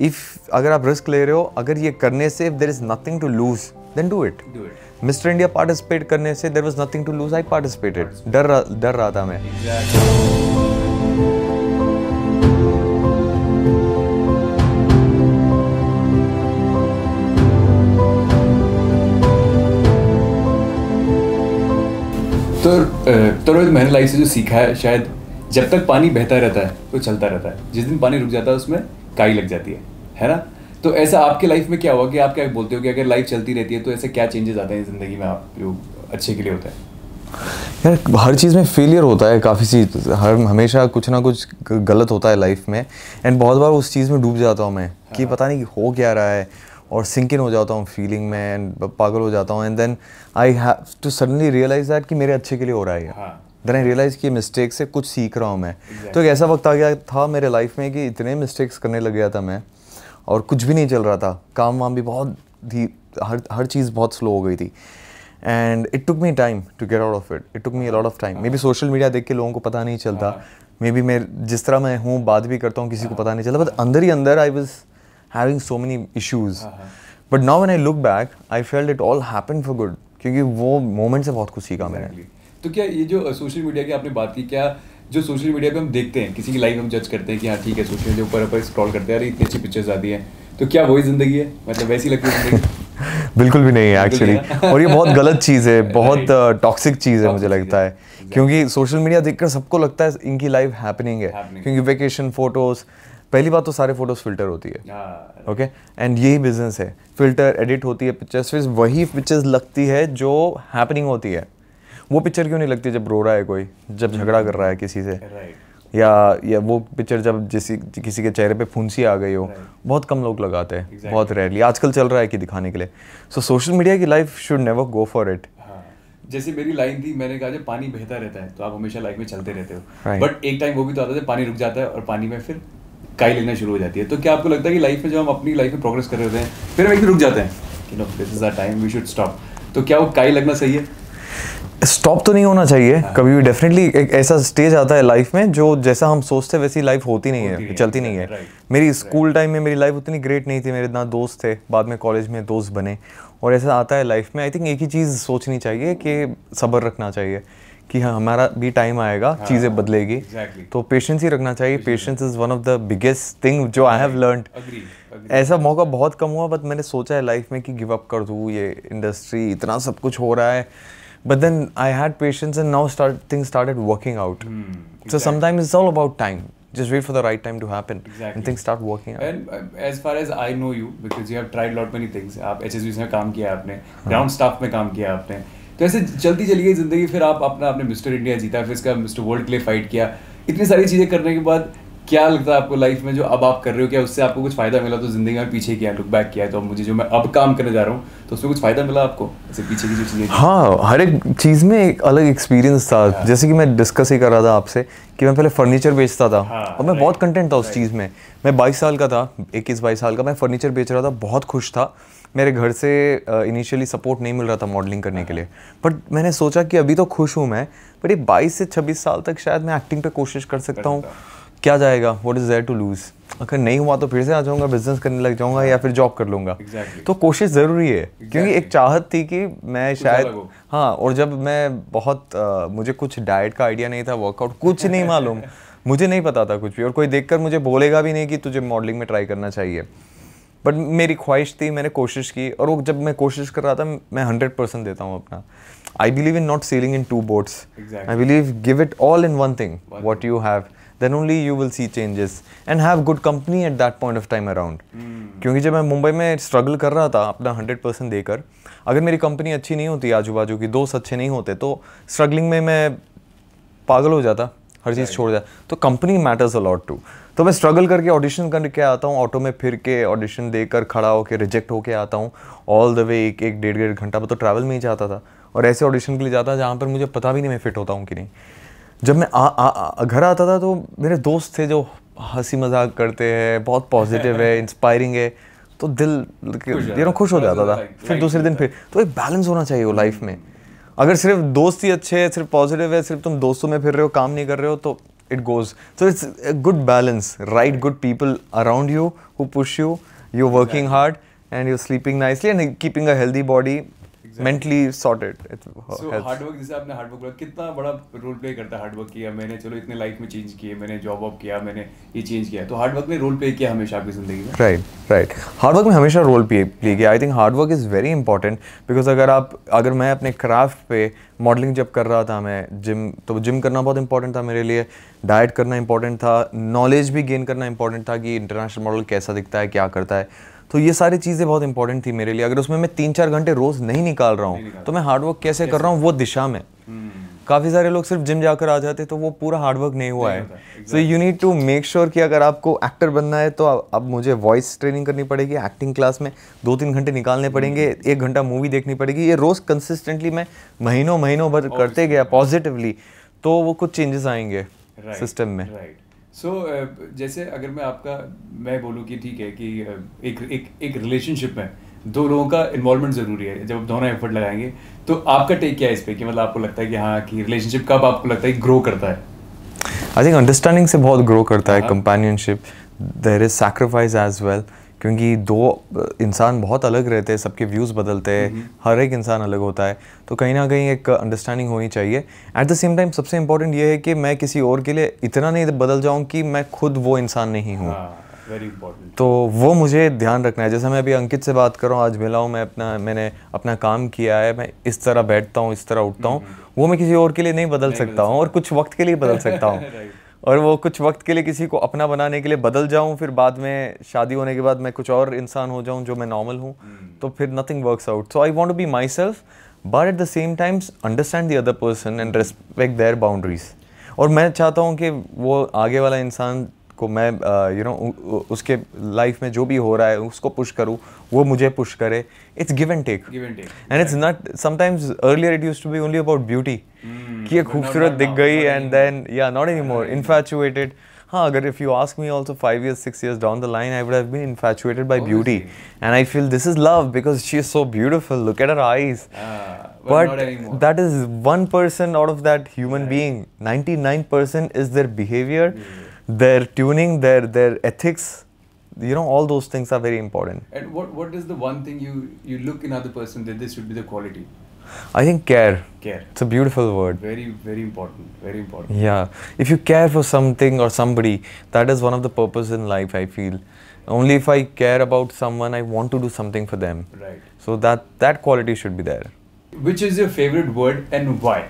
If अगर आप risk ले रहे हो अगर ये करने से if there is nothing to lose then do it mister India participate करने से there was nothing to lose I participated डर डर रहा था मैं तो तरोज तो महर लाइफ से जो सीखा है शायद जब तक पानी बहता रहता है तो चलता रहता है जिस दिन पानी रुक जाता है उसमें काई लग जाती है है ना तो ऐसा आपके लाइफ में क्या हुआ कि आप क्या बोलते हो कि अगर लाइफ चलती रहती है तो ऐसे क्या चेंजेस आते हैं ज़िंदगी में आप जो अच्छे के लिए होता है यार हर चीज़ में फेलियर होता है काफ़ी सी हर हमेशा कुछ ना कुछ गलत होता है लाइफ में एंड बहुत बार उस चीज़ में डूब जाता हूँ मैं हाँ। कि पता नहीं हो क्या रहा है और सिंक इन हो जाता हूँ फीलिंग में एंड पागल हो जाता हूँ and then I have to suddenly realize that कि मेरे अच्छे के लिए हो रहा है हाँ। देन आई रियलाइज़ कि मिस्टेक से कुछ सीख रहा हूँ मैं exactly. तो एक ऐसा वक्त आ गया था मेरे लाइफ में कि इतने मिस्टेक्स करने लग गया था मैं और कुछ भी नहीं चल रहा था काम वाम भी बहुत धी हर हर चीज़ बहुत स्लो हो गई थी and it took me time to get out of it it took me a lot of time maybe social media देख के लोगों को पता नहीं चलता मे हाँ। बी मैं जिस तरह मैं हूँ बात भी करता हूँ किसी को पता नहीं चलता बट अंदर ही अंदर I was having so many issues but now when I look back I felt it all happen for good क्योंकि वो मोमेंट से बहुत कुछ सीखा मैंने तो क्या ये जो सोशल मीडिया की आपने बात की क्या जो सोशल मीडिया पे हम देखते हैं किसी की लाइफ हम जज करते हैं कि हाँ ठीक है सोशल मीडिया ऊपर ऊपर स्क्रॉल करते हैं अरे इतनी अच्छी पिक्चर्स आती हैं तो क्या वही ज़िंदगी है मतलब वैसी लगती है बिल्कुल भी नहीं है एक्चुअली और ये बहुत गलत चीज़ है बहुत टॉक्सिक चीज़ है मुझे लगता है क्योंकि सोशल मीडिया देखकर सबको लगता है इनकी लाइफ हैपनिंग है क्योंकि वेकेशन फ़ोटोज़ पहली बात तो सारे फोटोज फिल्टर होती है ओके हाँ, एंड यही बिजनेस है फिल्टर एडिट होती है पिक्चर्स फिर वही पिक्चर्स लगती है जो हैपनिंग होती है वो पिक्चर क्यों नहीं लगती जब रो रहा है कोई जब झगड़ा कर रहा है किसी से या या वो पिक्चर जब जिसी किसी के चेहरे पे फुंसी आ गई हो बहुत कम लोग लगाते हैं exactly. बहुत रेयरली आजकल चल रहा है कि दिखाने के लिए सो सोशल मीडिया की life should never go for it जैसे मेरी लाइन थी मैंने कहा जब पानी बहता रहता है तो आप हमेशा लाइफ में चलते रहते हो बट एक टाइम वो भी तो आता है पानी रुक जाता है और पानी में फिर काई लेना शुरू हो जाती है तो क्या आपको लगता है कि लाइफ में जब हम अपनी लाइफ में प्रोग्रेस कर रहे हैं फिर हम एक रुक जाते हैं कि no this is time we should stop तो क्या वो काई लगना सही है स्टॉप तो नहीं होना चाहिए कभी भी डेफिनेटली एक ऐसा स्टेज आता है लाइफ में जो जैसा हम सोचते वैसी लाइफ होती नहीं होती है नहीं चलती नहीं है मेरी स्कूल टाइम में मेरी लाइफ उतनी ग्रेट नहीं थी मेरे इतना दोस्त थे बाद में कॉलेज में दोस्त बने और ऐसा आता है लाइफ में आई थिंक एक ही चीज़ सोचनी चाहिए कि सब्र रखना चाहिए कि हाँ हमारा भी टाइम आएगा हाँ, चीज़ें बदलेगी exactly. तो पेशेंस ही रखना चाहिए patience is one of the biggest thing जो आई हैव लर्न ऐसा मौका बहुत कम हुआ बट मैंने सोचा है लाइफ में कि गिव अप कर दूँ ये इंडस्ट्री इतना सब कुछ हो रहा है But then I had patience, and now start things started working out. Mm, exactly. So sometimes it's all about time. Just wait for the right time to happen, exactly. and things start working out. And uh, as far as I know you, because you have tried lot many things. आप HSBC में काम किया ground staff You have किया आपने. तो ऐसे चलती चली गई जिंदगी फिर आप अपना आपने मिस्टर इंडिया जीता फिर इसका मिस्टर वर्ल्ड के लिए फाइट किया इतनी सारी चीज़ें करने के बाद क्या लगता है आपको लाइफ में जो अब आप कर रहे हो क्या उससे आपको कुछ फायदा मिला तो जिंदगी में पीछे किया लुक बैक किया तो मुझे जो मैं अब काम करने जा रहा हूँ तो उसमें कुछ फायदा मिला आपको ऐसे पीछे की जो चीज़ें हाँ हर एक चीज़ में एक अलग एक्सपीरियंस था हाँ। जैसे कि मैं डिस्कस ही कर रहा था आपसे कि मैं पहले फर्नीचर बेचता था हाँ, और मैं बहुत कंटेंट था उस चीज़ में मैं बाईस साल का था इक्कीस बाईस साल का मैं फर्नीचर बेच रहा था बहुत खुश था मेरे घर से इनिशियली सपोर्ट नहीं मिल रहा था मॉडलिंग करने के लिए बट हाँ। मैंने सोचा कि अभी तो खुश हूँ मैं बट ये बाईस से छब्बीस साल तक शायद मैं एक्टिंग पे कोशिश कर सकता हूँ क्या जाएगा what is there to lose अगर नहीं हुआ तो फिर से आ जाऊँगा बिजनेस करने लग जाऊँगा या फिर जॉब कर लूँगा exactly. तो कोशिश ज़रूरी है exactly. क्योंकि एक चाहत थी कि मैं शायद हाँ और जब मैं बहुत आ, मुझे कुछ डाइट का आइडिया नहीं था वर्कआउट कुछ नहीं मालूम मुझे नहीं पता था कुछ भी और कोई देखकर मुझे बोलेगा भी नहीं कि तुझे मॉडलिंग में ट्राई करना चाहिए बट मेरी ख्वाहिश थी मैंने कोशिश की और वो जब मैं कोशिश कर रहा था मैं हंड्रेड परसेंट देता हूँ अपना I believe in not sailing in two boats I believe give it all in one thing what you have then only you will see changes and have good company at that point of time around क्योंकि जब मैं मुंबई में struggle कर रहा था अपना hundred percent देकर अगर मेरी कंपनी अच्छी नहीं होती आजू बाजू की दोस्त अच्छे नहीं होते तो स्ट्रगलिंग में मैं पागल हो जाता हर चीज़ छोड़ जाए तो कंपनी मैटर्स अलॉट टू तो मैं स्ट्रगल करके ऑडिशन करके आता हूँ ऑटो में फिर के ऑडिशन देकर खड़ा होकर रिजेक्ट होके आता हूँ ऑल द वे एक एक डेढ़ डेढ़ घंटा मैं तो ट्रैवल में ही जाता था और ऐसे ऑडिशन के लिए जाता जहाँ पर मुझे पता भी नहीं मैं फिट होता हूँ कि नहीं जब मैं आ, आ, आ, घर आता था तो मेरे दोस्त थे जो हंसी मजाक करते हैं बहुत पॉजिटिव है इंस्पायरिंग है तो दिल ये ना खुश हो जाता था फिर दूसरे दिन फिर तो एक बैलेंस होना चाहिए वो लाइफ में अगर सिर्फ दोस्त ही अच्छे हैं सिर्फ पॉजिटिव है सिर्फ तुम दोस्तों में फिर रहे हो काम नहीं कर रहे हो तो it goes so it's good balance right good people around you who push you you working hard and you sleeping nicely and keeping a healthy body mentally sorted so hard work जैसे आपने hard work बोला कितना बड़ा role play करता है hard work किया मैंने चलो इतने लाइफ में चेंज किए मैंने जॉब वॉब किया मैंने ये चेंज किया तो हार्ड वर्क ने रोल प्ले किया हमेशा आपकी जिंदगी में राइट राइट हार्ड वर्क में हमेशा रोल प्ले किया I think hard work is very important because अगर आप अगर मैं अपने क्राफ्ट पे मॉडलिंग जब कर रहा था मैं जिम तो जिम करना बहुत इंपॉर्टेंट था मेरे लिए डाइट करना इंपॉर्टेंट था नॉलेज भी गेन करना इंपॉर्टेंट था कि इंटरनेशनल मॉडल कैसा दिखता है क्या करता है तो ये सारी चीज़ें बहुत इंपॉर्टेंट थी मेरे लिए अगर उसमें मैं तीन चार घंटे रोज़ नहीं निकाल रहा हूँ तो मैं हार्डवर्क कैसे कर रहा हूँ वो दिशा में हम्म। काफ़ी सारे लोग सिर्फ जिम जाकर आ जाते तो वो पूरा हार्डवर्क नहीं हुआ है so you need to make sure कि अगर आपको एक्टर बनना है तो अब मुझे वॉइस ट्रेनिंग करनी पड़ेगी एक्टिंग क्लास में दो तीन घंटे निकालने हम्म। पड़ेंगे एक घंटा मूवी देखनी पड़ेगी ये रोज़ कंसिस्टेंटली मैं महीनों महीनों भर करते गया पॉजिटिवली तो वो कुछ चेंजेस आएंगे सिस्टम में सो so, uh, जैसे अगर मैं आपका मैं बोलूँ कि ठीक है कि uh, एक एक एक रिलेशनशिप में दो लोगों का इन्वॉल्वमेंट ज़रूरी है जब दोनों एफर्ट लगाएंगे तो आपका टेक क्या है इस पर कि मतलब आपको लगता है कि हाँ कि रिलेशनशिप कब आपको लगता है ग्रो करता है आई थिंक अंडरस्टैंडिंग से बहुत ग्रो करता है companionship there is sacrifice as well क्योंकि दो इंसान बहुत अलग रहते हैं सबके व्यूज़ बदलते हैं हम्म। हर एक इंसान अलग होता है तो कहीं ना कहीं एक अंडरस्टैंडिंग होनी चाहिए एट द सेम टाइम सबसे इम्पोर्टेंट ये है कि मैं किसी और के लिए इतना नहीं बदल जाऊँ कि मैं खुद वो इंसान नहीं हूँ हाँ, तो वो मुझे ध्यान रखना है जैसे मैं अभी अंकित से बात कर रहा हूँ आज मिला हूँ मैं अपना मैंने अपना काम किया है मैं इस तरह बैठता हूँ इस तरह उठता हूँ हम्म। वो मैं किसी और के लिए नहीं बदल नहीं सकता हूँ और कुछ वक्त के लिए बदल सकता हूँ और वो कुछ वक्त के लिए किसी को अपना बनाने के लिए बदल जाऊँ फिर बाद में शादी होने के बाद मैं कुछ और इंसान हो जाऊँ जो मैं नॉर्मल हूँ hmm. तो फिर nothing works out so I want to be myself but at the same times understand the other person and respect their boundaries और मैं चाहता हूँ कि वो आगे वाला इंसान को मैं you uh, know you know, उसके लाइफ में जो भी हो रहा है उसको पुश करूँ वो मुझे पुश करे it's give and take and it's not sometimes earlier it use to be only about beauty कि ये खूबसूरत दिख गई and then yeah not anymore infatuated हाँ अगर if you ask me also five years six years down the line I would have been infatuated by beauty and I feel this is love because she is so beautiful look at her eyes but that is one person out of that human being ninety nine percent is their behaviour their tuning their their ethics you know all those things are very important and what what is the one thing you you look in other person that this should be the quality I think care. Care. It's a beautiful word. Very, very important. Very important. Yeah. If you care for something or somebody, that is one of the purpose in life, I feel. Only if I care about someone, I want to do something for them. Right. So that that quality should be there. Which is your favorite word and why?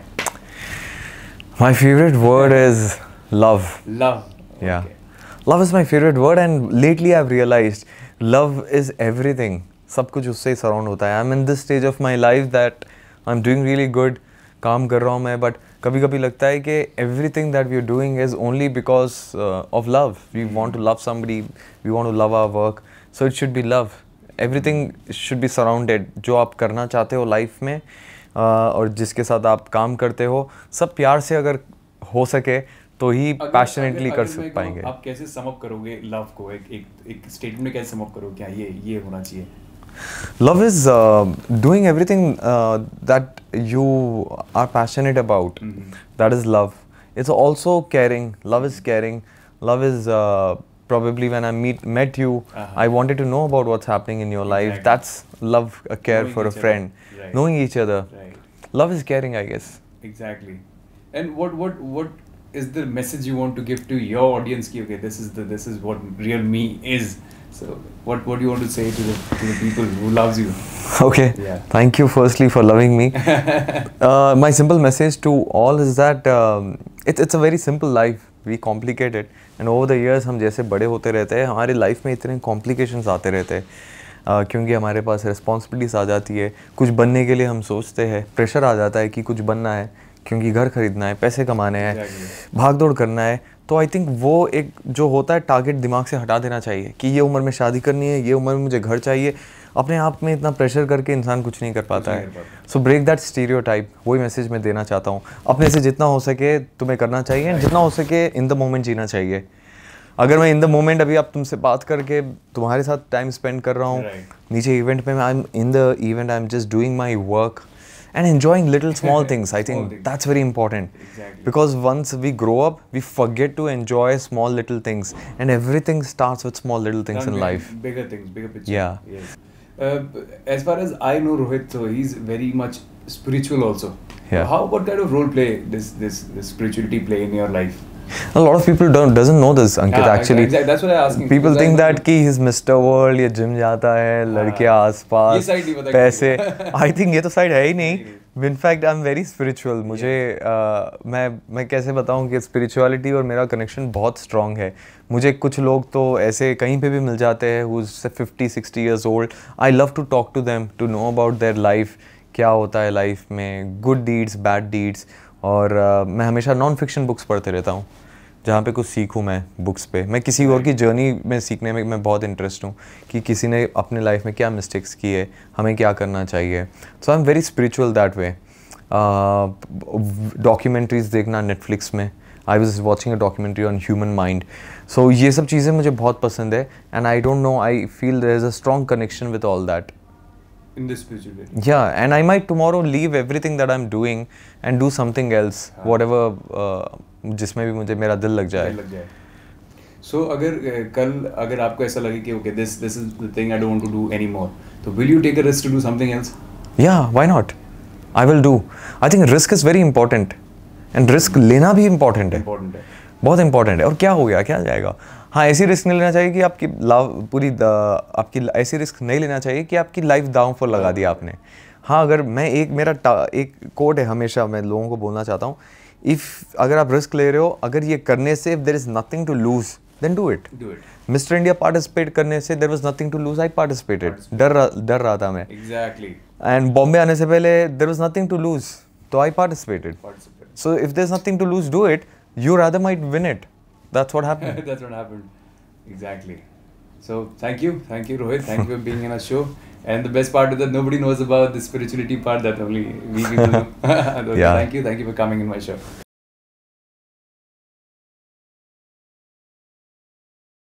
My favorite word is love. Love. Yeah. Okay. Love is my favorite word and lately I've realized love is everything. सब कुछ उससे surround surround होता है I'm in this stage of my life that. I am doing really good काम कर रहा हूँ मैं बट कभी कभी लगता है कि everything that we are doing is only because of love we want to love some we want to love our work so it should be love everything should be surrounded जो आप करना चाहते हो life में uh, और जिसके साथ आप काम करते हो सब प्यार से अगर हो सके तो ही पैशनेटली कर सक पाएंगे आप कैसे समअप करोगे लव को एक एक, एक स्टेटमेंट में कैसे समअप करोगे क्या हाँ, ये ये होना चाहिए Love is uh, doing everything uh, that you are passionate about. Mm -hmm. That is love. It's also caring. Love is caring. Love is uh, probably when I meet met you, -huh. I wanted to know about what's happening in your life. Exactly. That's love, a care Knowing for a friend. Right. Knowing each other. Right. Love is caring, I guess. Exactly. And what what what is the message you want to give to your audience? Okay, this is the this is what real me is. So, what what do you want to say to the, to the people who loves you? Okay. Yeah. Thank you, firstly, for loving me. uh, my simple message to all is that um, it's it's a very simple life. We complicate it. And over the years हम जैसे बड़े होते रहते हैं हमारी life में इतने complications आते रहते हैं uh, क्योंकि हमारे पास रिस्पॉन्सिबिलिटीज़ आ जाती है कुछ बनने के लिए हम सोचते हैं प्रेशर आ जाता है कि कुछ बनना है क्योंकि घर खरीदना है पैसे कमाने हैं भाग दौड़ करना है तो आई थिंक वो एक जो होता है टारगेट दिमाग से हटा देना चाहिए कि ये उम्र में शादी करनी है ये उम्र में मुझे घर चाहिए अपने आप में इतना प्रेशर करके इंसान कुछ नहीं कर पाता है so break that stereotype वही मैसेज मैं देना चाहता हूँ अपने से जितना हो सके तुम्हें करना चाहिए जितना हो सके इन द मोमेंट जीना चाहिए अगर मैं इन द मोमेंट अभी आप तुमसे बात करके तुम्हारे साथ टाइम स्पेंड कर रहा हूँ नीचे इवेंट में I am in the event I am just doing my work and enjoying little small things. I think things. that's very important. Exactly. Because once we grow up, we forget to enjoy small little things, and everything starts with small little things in life. Bigger things, bigger picture. Yeah. Yes. Uh, as far as I know, Rohit, so he's very much spiritual also. Yeah. How what kind of role play does this, this spirituality play in your life? A lot of people don't doesn't know this Ankit yeah, actually. Exactly. That's what I asking. People think that कि he's Mr World ये gym जाता है हाँ। लड़के आसपास पैसे I think ये तो साइड है ही नहीं in fact I am very spiritual मुझे uh, मैं मैं कैसे बताऊं कि स्पिरिचुअलिटी और मेरा कनेक्शन बहुत स्ट्रांग है मुझे कुछ लोग तो ऐसे कहीं पे भी मिल जाते हैं who fifty sixty years old I love to talk to them to know about their life क्या होता है लाइफ में गुड डीड्स बैड डीड्स और आ, मैं हमेशा नॉन फिक्शन बुक्स पढ़ते रहता हूँ जहाँ पे कुछ सीखूँ मैं बुक्स पे मैं किसी और की जर्नी में सीखने में मैं बहुत इंटरेस्ट हूँ कि किसी ने अपने लाइफ में क्या मिस्टेक्स किए हमें क्या करना चाहिए so I am very spiritual that way documentaries देखना नेटफ्लिक्स में I was watching a documentary on human mind so ये सब चीज़ें मुझे बहुत पसंद है and I don't know I feel there is a strong connection with all that in this spirituality. Yeah, and I might tomorrow leave everything that I'm doing and do something else, हाँ. whatever uh, जिसमें भी मुझे मेरा दिल लग जाए. दिल लग जाए. So अगर uh, कल अगर आपको ऐसा लगे कि okay this this is the thing I don't want to do anymore, तो will you take a risk to do something else? Yeah, why not? I will do. I think risk is very important, and risk hmm. लेना भी important है. Important है. बहुत important है. और क्या हो गया? क्या जाएगा? हाँ ऐसी रिस्क नहीं लेना चाहिए कि आपकी लाव पूरी आपकी ऐसी रिस्क नहीं लेना चाहिए कि आपकी लाइफ दाव पर लगा दी हाँ। आपने हाँ अगर मैं एक मेरा एक कोड है हमेशा मैं लोगों को बोलना चाहता हूँ इफ़ अगर आप रिस्क ले रहे हो अगर ये करने से if there is nothing to lose then do it mister India participate करने से there was nothing to lose I participated डर डर रहा था मैं एग्जैक्टली एंड बॉम्बे आने से पहले there was nothing to lose तो I participated so if there is nothing to lose do it you Radha might win it That's what happened. That's what happened. Exactly. So thank you, thank you, Rohit. Thank you for being in our show. And the best part is that nobody knows about the spirituality part that only we people know. yeah. Thank you, thank you for coming in my show.